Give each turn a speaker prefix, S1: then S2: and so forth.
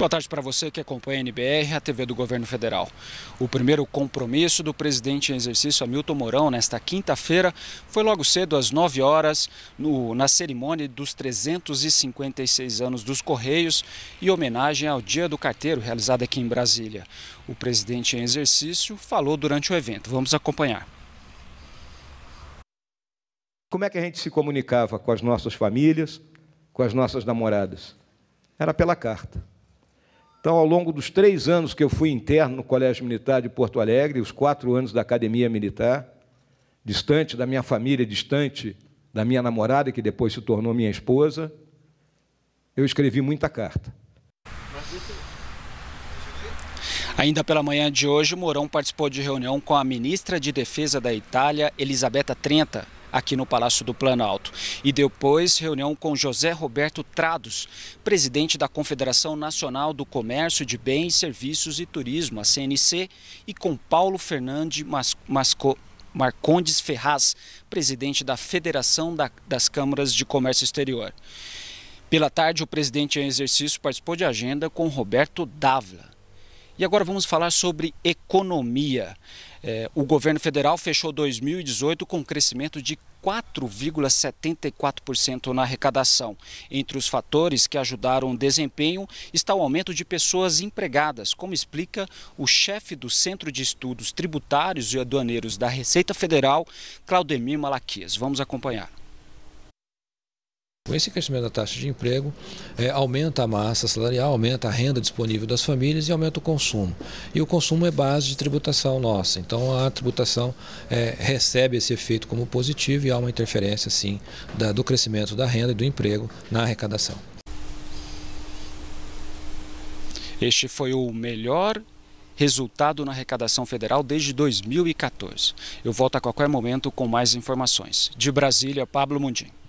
S1: Boa tarde para você que acompanha a NBR, a TV do Governo Federal. O primeiro compromisso do presidente em exercício Hamilton Mourão nesta quinta-feira foi logo cedo às 9 horas no, na cerimônia dos 356 anos dos Correios e homenagem ao Dia do Carteiro realizado aqui em Brasília. O presidente em exercício falou durante o evento. Vamos acompanhar. Como é que a gente se comunicava
S2: com as nossas famílias, com as nossas namoradas? Era pela carta. Então, ao longo dos três anos que eu fui interno no Colégio Militar de Porto Alegre, os quatro anos da Academia Militar, distante da minha família, distante da minha namorada, que depois se tornou minha esposa, eu escrevi muita carta.
S1: Ainda pela manhã de hoje, Mourão participou de reunião com a ministra de Defesa da Itália, Elisabetta Trenta, aqui no Palácio do Planalto. E depois, reunião com José Roberto Trados, presidente da Confederação Nacional do Comércio de Bens, Serviços e Turismo, a CNC, e com Paulo Fernandes Masco. Marcondes Ferraz, presidente da Federação das Câmaras de Comércio Exterior. Pela tarde, o presidente em exercício participou de agenda com Roberto Davila. E agora vamos falar sobre economia. É, o governo federal fechou 2018 com um crescimento de 4,74% na arrecadação. Entre os fatores que ajudaram o desempenho está o aumento de pessoas empregadas, como explica o chefe do Centro de Estudos Tributários e Aduaneiros da Receita Federal, Claudemir Malaquias. Vamos acompanhar.
S3: Com esse crescimento da taxa de emprego, é, aumenta a massa salarial, aumenta a renda disponível das famílias e aumenta o consumo. E o consumo é base de tributação nossa. Então a tributação é, recebe esse efeito como positivo e há uma interferência, sim, da, do crescimento da renda e do emprego na arrecadação.
S1: Este foi o melhor resultado na arrecadação federal desde 2014. Eu volto a qualquer momento com mais informações. De Brasília, Pablo Mundim.